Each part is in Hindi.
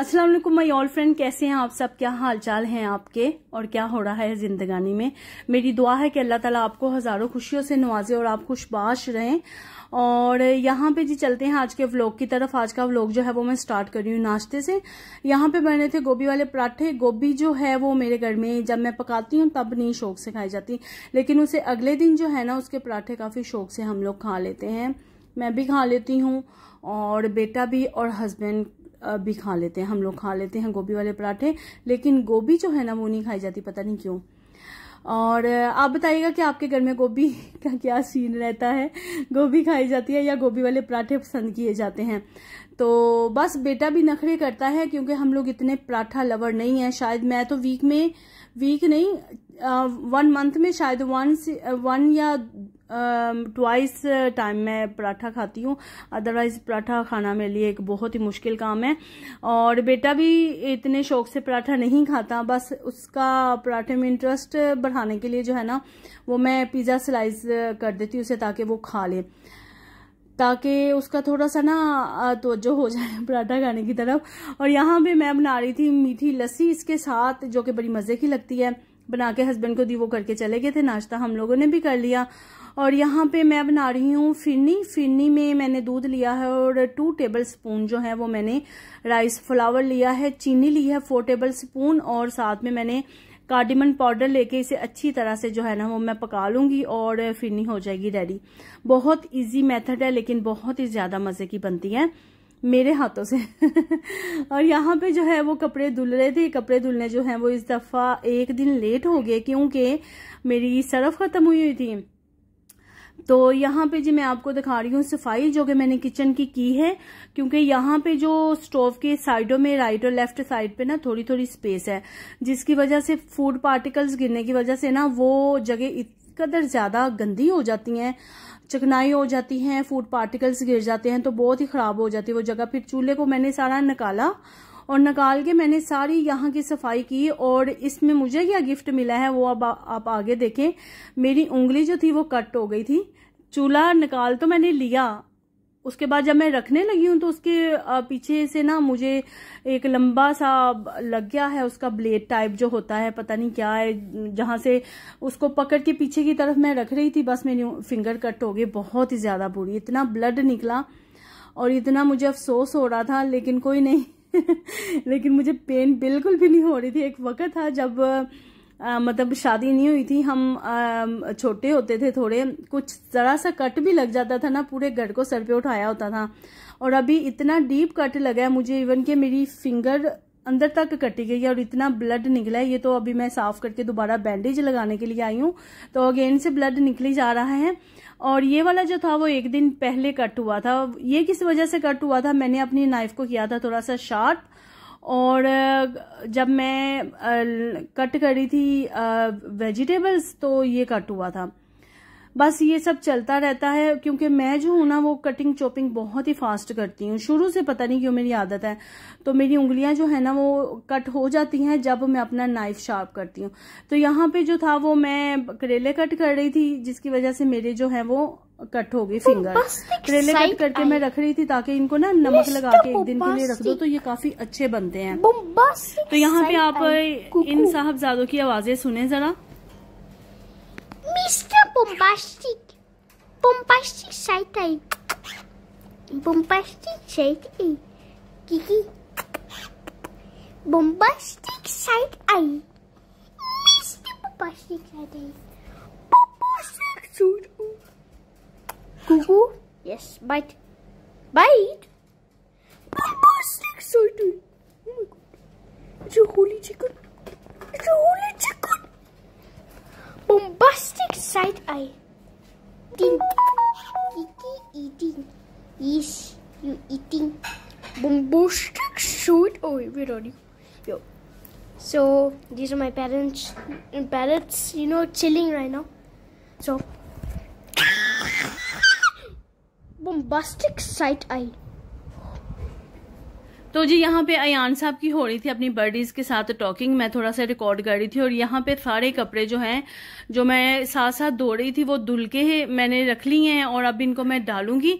अस्सलाम वालेकुम माई ऑल फ्रेंड कैसे हैं आप सब क्या हाल चाल हैं आपके और क्या हो रहा है जिंदगानी में मेरी दुआ है कि अल्लाह ताला आपको हजारों खुशियों से नवाजे और आप खुशबाश रहें और यहाँ पे जी चलते हैं आज के व्लॉग की तरफ आज का व्लॉग जो है वो मैं स्टार्ट कर रही हूँ नाश्ते से यहाँ पे बने थे गोभी वाले पराठे गोभी जो है वो मेरे घर में जब मैं पकाती हूँ तब नहीं शौक से खाई जाती लेकिन उसे अगले दिन जो है ना उसके पराठे काफ़ी शौक से हम लोग खा लेते हैं मैं भी खा लेती हूँ और बेटा भी और हस्बैंड भी खा लेते हैं हम लोग खा लेते हैं गोभी वाले पराठे लेकिन गोभी जो है ना वो नहीं खाई जाती पता नहीं क्यों और आप बताइएगा कि आपके घर में गोभी का क्या सीन रहता है गोभी खाई जाती है या गोभी वाले पराठे पसंद किए जाते हैं तो बस बेटा भी नखरे करता है क्योंकि हम लोग इतने पराठा लवर नहीं है शायद मैं तो वीक में वीक नहीं वन uh, मंथ में शायद वन वन uh, या ट्वाइस um, टाइम uh, मैं पराठा खाती हूँ अदरवाइज़ पराठा खाना मेरे लिए एक बहुत ही मुश्किल काम है और बेटा भी इतने शौक से पराठा नहीं खाता बस उसका पराठे में इंटरेस्ट बढ़ाने के लिए जो है ना वो मैं पिज़्ज़ा स्लाइस कर देती हूँ उसे ताकि वो खा ले ताकि उसका थोड़ा सा ना तोज्जो हो जाए पराठा खाने की तरफ और यहाँ पे मैं बना रही थी मीठी लस्सी इसके साथ जो कि बड़ी मज़े की लगती है बना के हस्बैंड को दी वो करके चले गए थे नाश्ता हम लोगों ने भी कर लिया और यहाँ पे मैं बना रही हूँ फिरनी फिरनी में मैंने दूध लिया है और टू टेबल स्पून जो है वो मैंने राइस फ्लावर लिया है चीनी ली है फोर टेबल स्पून और साथ में मैंने कार्डिमन पाउडर लेके इसे अच्छी तरह से जो है ना वो मैं पका लूंगी और नहीं हो जाएगी रेडी बहुत ईजी मेथड है लेकिन बहुत ही ज़्यादा मज़े की बनती है मेरे हाथों से और यहाँ पे जो है वो कपड़े धुल रहे थे कपड़े धुलने जो है वो इस दफ़ा एक दिन लेट हो गए क्योंकि मेरी सरफ ख़त्म हुई हुई थी तो यहाँ पे जी मैं आपको दिखा रही हूँ सफाई जो कि मैंने किचन की की है क्योंकि यहाँ पे जो स्टोव के साइडों में राइट और लेफ्ट साइड पे ना थोड़ी थोड़ी स्पेस है जिसकी वजह से फूड पार्टिकल्स गिरने की वजह से ना वो जगह कदर ज़्यादा गंदी हो जाती है चकनाई हो जाती है फूड पार्टिकल्स गिर जाते हैं तो बहुत ही ख़राब हो जाती है वो जगह फिर चूल्हे को मैंने सारा निकाला और निकाल के मैंने सारी यहाँ की सफाई की और इसमें मुझे क्या गिफ्ट मिला है वो अब आप आगे देखें मेरी उंगली जो थी वो कट हो गई थी चूल्हा निकाल तो मैंने लिया उसके बाद जब मैं रखने लगी हूं तो उसके पीछे से ना मुझे एक लंबा सा लग गया है उसका ब्लेड टाइप जो होता है पता नहीं क्या है जहां से उसको पकड़ के पीछे की तरफ मैं रख रही थी बस मेरी फिंगर कट हो गई बहुत ही ज़्यादा बुरी इतना ब्लड निकला और इतना मुझे अफसोस हो रहा था लेकिन कोई नहीं लेकिन मुझे पेन बिल्कुल भी नहीं हो रही थी एक वक्त था जब आ, मतलब शादी नहीं हुई थी हम आ, छोटे होते थे थोड़े कुछ ज़रा सा कट भी लग जाता था ना पूरे घर को सर पे उठाया होता था और अभी इतना डीप कट लगा है मुझे इवन कि मेरी फिंगर अंदर तक कटी गई है और इतना ब्लड निकला है ये तो अभी मैं साफ करके दोबारा बैंडेज लगाने के लिए आई हूँ तो अगेन से ब्लड निकली जा रहा है और ये वाला जो था वो एक दिन पहले कट हुआ था ये किस वजह से कट हुआ था मैंने अपनी नाइफ को किया था थोड़ा सा शार्प और जब मैं कट करी थी वेजिटेबल्स तो ये कट हुआ था बस ये सब चलता रहता है क्योंकि मैं जो हूं ना वो कटिंग चॉपिंग बहुत ही फास्ट करती हूँ शुरू से पता नहीं क्यों मेरी आदत है तो मेरी उंगलियां जो है ना वो कट हो जाती हैं जब मैं अपना नाइफ शार्प करती हूँ तो यहाँ पे जो था वो मैं करेले कट कर रही थी जिसकी वजह से मेरे जो है वो कट हो गई फिंगर तो करेले कट करके मैं रख रही थी ताकि इनको ना नमक लगा के एक दिन के लिए रख दो तो ये काफी अच्छे बनते हैं तो यहाँ पे आप इन साहबजादों की आवाजें सुने जरा bombastic, bombastic side eye. Bombastic side eye. Kiki. Bombastic side eye. Mr. Bombastic side eye. Bombastic side eye. Google? Yes, bite. Bite? Bombastic side eye. Oh my god. It's a holy chicken. It's a holy chicken bombastic side eye. Ding, Kiki eating. Yes, you eating. Bombastic side eye. Where are you? Yo. So these are my parents. Parents, you know, chilling right now. So bombastic side eye. तो जी यहाँ पे अयान साहब की हो रही थी अपनी बर्डीज़ के साथ टॉकिंग मैं थोड़ा सा रिकॉर्ड कर रही थी और यहाँ पे सारे कपड़े जो हैं जो मैं साथ साथ धो रही थी वो धुल के मैंने रख ली हैं और अब इनको मैं डालूंगी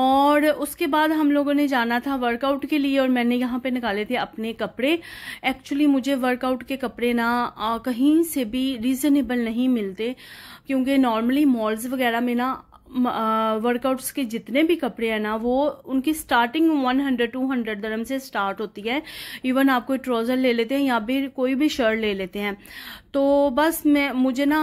और उसके बाद हम लोगों ने जाना था वर्कआउट के लिए और मैंने यहाँ पे निकाले थे अपने कपड़े एक्चुअली मुझे वर्कआउट के कपड़े ना कहीं से भी रीज़नेबल नहीं मिलते क्योंकि नॉर्मली मॉल्स वगैरह में ना वर्कआउट्स के जितने भी कपड़े हैं ना वो उनकी स्टार्टिंग 100 200 दरम से स्टार्ट होती है इवन आप कोई ट्राउज़र ले लेते हैं या फिर कोई भी शर्ट ले लेते हैं तो बस मैं मुझे ना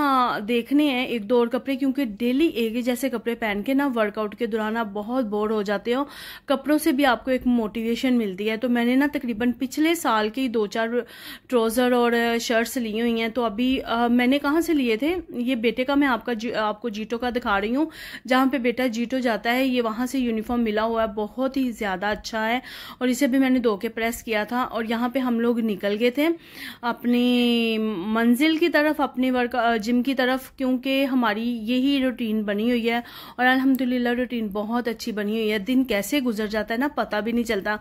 देखने हैं एक दो और कपड़े क्योंकि डेली एक ही जैसे कपड़े पहन के ना वर्कआउट के दौरान आप बहुत बोर हो जाते हो कपड़ों से भी आपको एक मोटिवेशन मिलती है तो मैंने ना तकरीबन पिछले साल की दो चार ट्राउज़र और शर्ट्स ली हुई हैं तो अभी आ, मैंने कहाँ से लिए थे ये बेटे का मैं आपका जी, आपको जीटो का दिखा रही हूँ जहाँ पर बेटा जीटो जाता है ये वहाँ से यूनिफॉर्म मिला हुआ है बहुत ही ज़्यादा अच्छा है और इसे भी मैंने धो के प्रेस किया था और यहाँ पर हम लोग निकल गए थे अपनी मन मंजिल की तरफ अपने वर्क जिम की तरफ क्योंकि हमारी यही रूटीन बनी हुई है और अल्हम्दुलिल्लाह रूटीन बहुत अच्छी बनी हुई है दिन कैसे गुजर जाता है ना पता भी नहीं चलता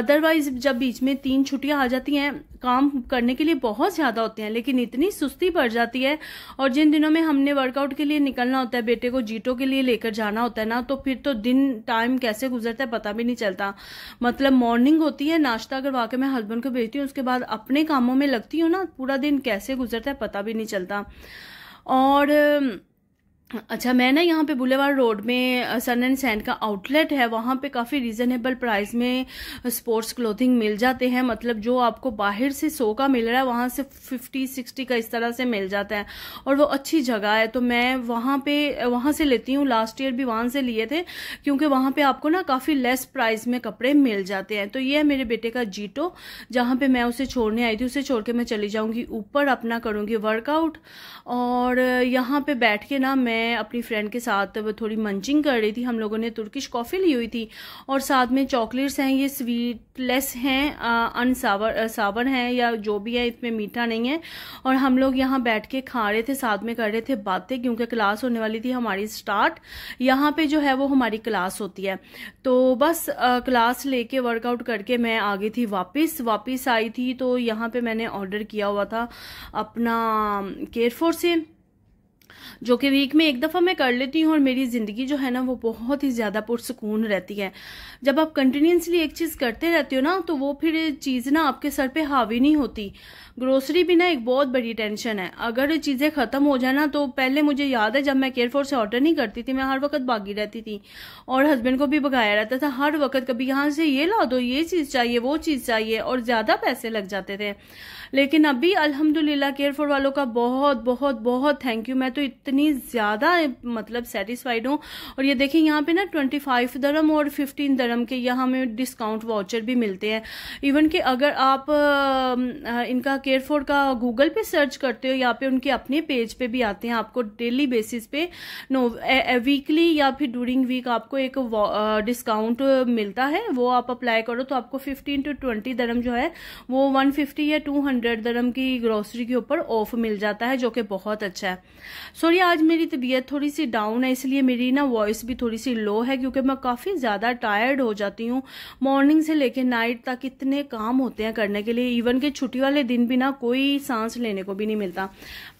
अदरवाइज जब बीच में तीन छुट्टियां आ जाती हैं काम करने के लिए बहुत ज़्यादा होते हैं लेकिन इतनी सुस्ती पड़ जाती है और जिन दिनों में हमने वर्कआउट के लिए निकलना होता है बेटे को जीटो के लिए लेकर जाना होता है ना तो फिर तो दिन टाइम कैसे गुजरता है पता भी नहीं चलता मतलब मॉर्निंग होती है नाश्ता करवा के मैं हस्बैंड को भेजती हूँ उसके बाद अपने कामों में लगती हूँ ना पूरा दिन कैसे गुजर गुजरता है पता भी नहीं चलता और अच्छा मैं ना यहाँ पे बुलेवार रोड में सन एंड सैंड का आउटलेट है वहाँ पे काफ़ी रीज़नेबल प्राइस में स्पोर्ट्स क्लोथिंग मिल जाते हैं मतलब जो आपको बाहर से सो का मिल रहा है वहाँ से फिफ्टी सिक्सटी का इस तरह से मिल जाता है और वो अच्छी जगह है तो मैं वहाँ पे वहाँ से लेती हूँ लास्ट ईयर भी वहाँ से लिए थे क्योंकि वहाँ पर आपको ना काफ़ी लेस प्राइस में कपड़े मिल जाते हैं तो ये है मेरे बेटे का जीटो जहाँ पर मैं उसे छोड़ने आई थी उसे छोड़ के मैं चली जाऊँगी ऊपर अपना करूँगी वर्कआउट और यहाँ पर बैठ के ना मैं मैं अपनी फ्रेंड के साथ थोड़ी मंचिंग कर रही थी हम लोगों ने तुर्किश कॉफ़ी ली हुई थी और साथ में चॉकलेट्स हैं ये स्वीटलेस हैं अनसावर सावर हैं या जो भी है इसमें मीठा नहीं है और हम लोग यहाँ बैठ के खा रहे थे साथ में कर रहे थे बातें क्योंकि क्लास होने वाली थी हमारी स्टार्ट यहाँ पे जो है वो हमारी क्लास होती है तो बस आ, क्लास लेके वर्कआउट करके मैं आ गई थी वापस वापस आई थी तो यहाँ पर मैंने ऑर्डर किया हुआ था अपना केयरफोर से जो कि वीक में एक दफ़ा मैं कर लेती हूँ और मेरी ज़िंदगी जो है ना वो बहुत ही ज़्यादा पुरसकून रहती है जब आप कंटिन्यूसली एक चीज़ करते रहते हो ना तो वो फिर चीज़ ना आपके सर पे हावी नहीं होती ग्रोसरी भी ना एक बहुत बड़ी टेंशन है अगर चीज़ें ख़त्म हो जाए ना तो पहले मुझे याद है जब मैं केयरफोर से ऑर्डर नहीं करती थी मैं हर वक्त भागी रहती थी और हस्बैंड को भी भगाया रहता था हर वक्त कभी यहाँ से ये ला दो ये चीज़ चाहिए वो चीज़ चाहिए और ज़्यादा पैसे लग जाते थे लेकिन अभी अल्हम्दुलिल्लाह केयरफोर वालों का बहुत बहुत बहुत थैंक यू मैं तो इतनी ज़्यादा मतलब सेटिस्फाइड हूँ और ये देखिए यहाँ पे ना ट्वेंटी फाइव दरम और फिफ्टीन दरम के यहाँ हमें डिस्काउंट वाउचर भी मिलते हैं इवन कि अगर आप इनका केयरफोर का गूगल पे सर्च करते हो या पे उनके अपने पेज पे भी आते हैं आपको डेली बेसिस पे नो वीकली या फिर ड्यूरिंग वीक आपको एक डिस्काउंट मिलता है वो आप अप्लाई करो तो आपको फिफ्टीन टू ट्वेंटी दरम जो है वो वन फिफ्टी या टू हंड्रेड दरम की ग्रोसरी के ऊपर ऑफ मिल जाता है जो कि बहुत अच्छा है सॉरी आज मेरी तबीयत थोड़ी सी डाउन है इसलिए मेरी ना वॉइस भी थोड़ी सी लो है क्योंकि मैं काफ़ी ज़्यादा टायर्ड हो जाती हूँ मॉर्निंग से लेकर नाइट तक इतने काम होते हैं करने के लिए इवन के छुट्टी वाले दिन भी ना कोई सांस लेने को भी नहीं मिलता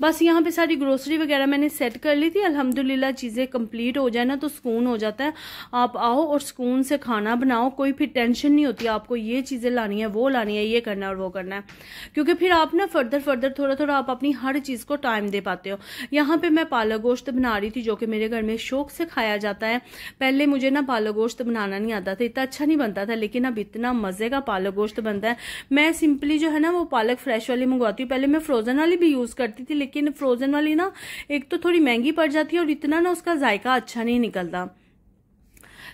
बस यहाँ पे सारी ग्रोसरी वगैरह मैंने सेट कर ली थी अलहमदुल्ला चीज़ें कंप्लीट हो जाए ना तो सुकून हो जाता है आप आओ और सुकून से खाना बनाओ कोई फिर टेंशन नहीं होती आपको ये चीज़ें लानी है वो लानी है ये करना है और वो करना है क्योंकि क्योंकि फिर आप ना फर्दर फर्दर थोड़ा थोड़ा आप अपनी हर चीज़ को टाइम दे पाते हो यहाँ पे मैं पालक गोश्त बना रही थी जो कि मेरे घर में शौक से खाया जाता है पहले मुझे ना पालक गोश्त बनाना नहीं आता था इतना अच्छा नहीं बनता था लेकिन अब इतना मज़े का पालक गोश्त बनता है मैं सिंपली जो है ना वो पालक फ्रेश वाली मंगवाती हूँ पहले मैं फ्रोज़न वाली भी यूज़ करती थी लेकिन फ्रोज़न वाली ना एक तो थोड़ी महंगी पड़ जाती है और इतना ना उसका जायका अच्छा नहीं निकलता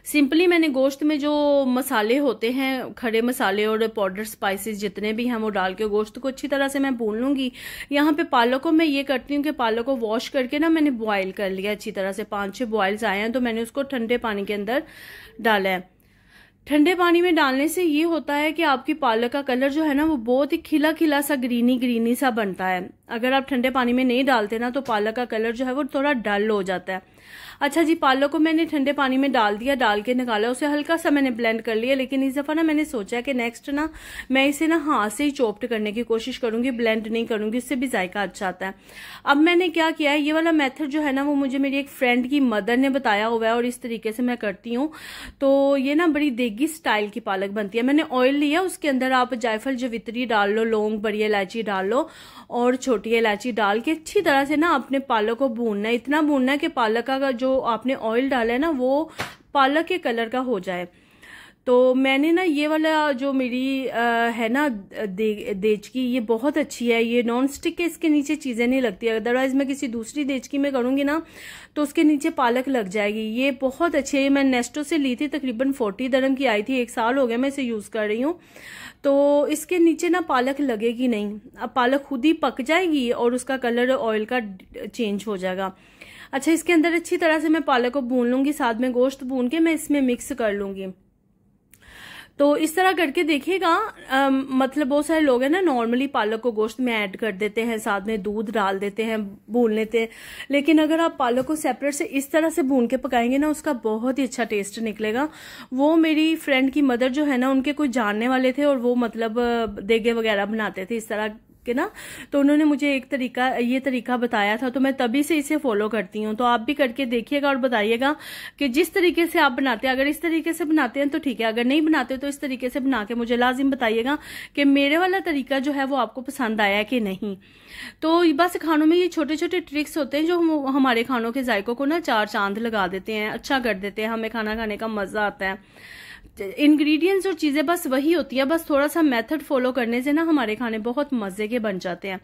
सिंपली मैंने गोश्त में जो मसाले होते हैं खड़े मसाले और पाउडर स्पाइसेस जितने भी हैं वो डाल के गोश्त को अच्छी तरह से मैं भून लूँगी यहाँ पे पालक को मैं ये करती हूँ कि पालक को वॉश करके ना मैंने बॉयल कर लिया अच्छी तरह से पाँच छः बॉयल्स आए हैं तो मैंने उसको ठंडे पानी के अंदर डाला है ठंडे पानी में डालने से ये होता है कि आपकी पालक का कलर जो है ना वो बहुत ही खिला खिला सा ग्रीनी ग्रीनी सा बनता है अगर आप ठंडे पानी में नहीं डालते ना तो पालक का कलर जो है वो थोड़ा डल हो जाता है अच्छा जी पालक को मैंने ठंडे पानी में डाल दिया डाल के निकाला उसे हल्का सा मैंने ब्लेंड कर लिया लेकिन इस दफ़ा ना मैंने सोचा कि नेक्स्ट ना मैं इसे ना हाथ से ही चोप्ट करने की कोशिश करूंगी ब्लेंड नहीं करूंगी इससे भी जायका अच्छा आता है अब मैंने क्या किया है ये वाला मेथड जो है ना वो मुझे मेरी एक फ्रेंड की मदर ने बताया हुआ है और इस तरीके से मैं करती हूँ तो ये ना बड़ी देगी स्टाइल की पालक बनती है मैंने ऑयल लिया उसके अंदर आप जायफल जवित्री डाल लो लौंग बड़ी इलायची डाल लो और छोटी इलायची डाल के अच्छी तरह से ना अपने पालक को भूनना इतना भूनना है कि पालक का जो आपने ऑयल डाला है ना वो पालक के कलर का हो जाए तो मैंने ना ये वाला जो मेरी आ, है ना दे, देज की ये बहुत अच्छी है ये नॉन स्टिक के इसके नीचे चीज़ें नहीं लगती अदरवाइज़ मैं किसी दूसरी देज की मैं करूँगी ना तो उसके नीचे पालक लग जाएगी ये बहुत अच्छी है मैं नेस्टो से ली थी तकरीबन फोर्टी दरम की आई थी एक साल हो गया मैं इसे यूज़ कर रही हूँ तो इसके नीचे ना पालक लगेगी नहीं अब पालक खुद ही पक जाएगी और उसका कलर ऑयल का चेंज हो जाएगा अच्छा इसके अंदर अच्छी तरह से मैं पालक को भून लूँगी साथ में गोश्त भून के मैं इसमें मिक्स कर लूँगी तो इस तरह करके देखिएगा मतलब बहुत सारे लोग हैं ना नॉर्मली पालक को गोश्त में ऐड कर देते हैं साथ में दूध डाल देते हैं भून लेते हैं लेकिन अगर आप पालक को सेपरेट से इस तरह से भून के पकाएंगे ना उसका बहुत ही अच्छा टेस्ट निकलेगा वो मेरी फ्रेंड की मदर जो है ना उनके कोई जानने वाले थे और वो मतलब देगे वगैरह बनाते थे इस तरह के ना तो उन्होंने मुझे एक तरीका ये तरीका बताया था तो मैं तभी से इसे फॉलो करती हूँ तो आप भी करके देखिएगा और बताइएगा कि जिस तरीके से आप बनाते हैं अगर इस तरीके से बनाते हैं तो ठीक है अगर नहीं बनाते तो इस तरीके से बना के मुझे लाजिम बताइएगा कि मेरे वाला तरीका जो है वो आपको पसंद आया कि नहीं तो बस खानों में ये छोटे छोटे ट्रिक्स होते हैं जो हम हमारे खानों के जायकों को ना चार चांद लगा देते हैं अच्छा कर देते हैं हमें खाना खाने का मज़ा आता है इंग्रेडिएंट्स और चीज़ें बस वही होती है बस थोड़ा सा मेथड फॉलो करने से ना हमारे खाने बहुत मज़े के बन जाते हैं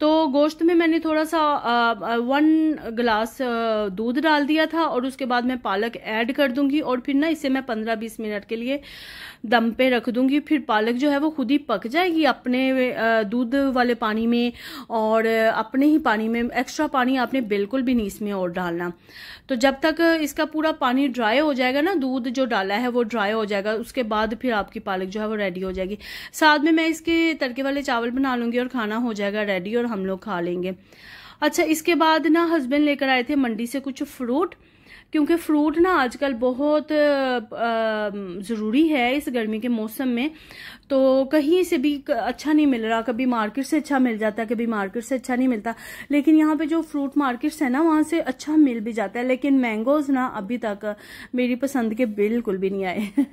तो गोश्त में मैंने थोड़ा सा आ, वन ग्लास दूध डाल दिया था और उसके बाद मैं पालक ऐड कर दूंगी और फिर ना इसे मैं पंद्रह बीस मिनट के लिए दम पे रख दूंगी फिर पालक जो है वो खुद ही पक जाएगी अपने दूध वाले पानी में और अपने ही पानी में एक्स्ट्रा पानी आपने बिल्कुल भी नहीं इसमें और डालना तो जब तक इसका पूरा पानी ड्राई हो जाएगा ना दूध जो डाला है वो ड्राई हो जाएगा उसके बाद फिर आपकी पालक जो है वो रेडी हो जाएगी साथ में मैं इसके तड़के वाले चावल बना लूंगी और खाना हो जाएगा रेडी और हम लोग खा लेंगे अच्छा इसके बाद ना हस्बैंड लेकर आए थे मंडी से कुछ फ्रूट क्योंकि फ्रूट ना आजकल बहुत ज़रूरी है इस गर्मी के मौसम में तो कहीं से भी अच्छा नहीं मिल रहा कभी मार्केट से अच्छा मिल जाता है कभी मार्केट से अच्छा नहीं मिलता लेकिन यहाँ पे जो फ्रूट मार्केट्स है ना वहाँ से अच्छा मिल भी जाता है लेकिन मैंगोज ना अभी तक मेरी पसंद के बिल्कुल भी नहीं आए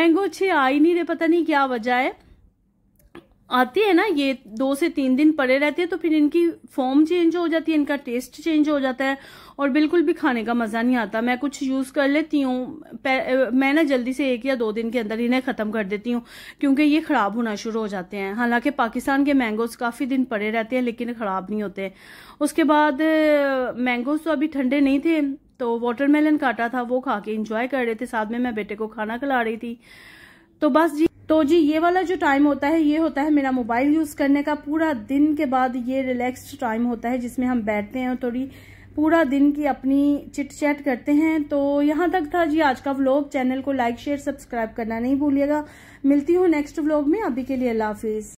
मैंगो अच्छे आ ही नहीं रहे पता नहीं क्या वजह है आती है ना ये दो से तीन दिन पड़े रहते हैं तो फिर इनकी फॉर्म चेंज हो जाती है इनका टेस्ट चेंज हो जाता है और बिल्कुल भी खाने का मजा नहीं आता मैं कुछ यूज कर लेती हूँ मैं ना जल्दी से एक या दो दिन के अंदर इन्हें खत्म कर देती हूँ क्योंकि ये खराब होना शुरू हो जाते हैं हालांकि पाकिस्तान के मैंगोज काफी दिन पड़े रहते हैं लेकिन खराब नहीं होते उसके बाद मैंगोज तो अभी ठंडे नहीं थे तो वाटरमेलन काटा था वो खा के इंजॉय कर रहे थे साथ में मैं बेटे को खाना खिला रही थी तो बस जी तो जी ये वाला जो टाइम होता है ये होता है मेरा मोबाइल यूज़ करने का पूरा दिन के बाद ये रिलैक्स्ड टाइम होता है जिसमें हम बैठते हैं और थोड़ी पूरा दिन की अपनी चिट चैट करते हैं तो यहां तक था जी आज का व्लॉग चैनल को लाइक शेयर सब्सक्राइब करना नहीं भूलिएगा मिलती हूँ नेक्स्ट व्लॉग में अभी के लिए अल्लाह हाफिज़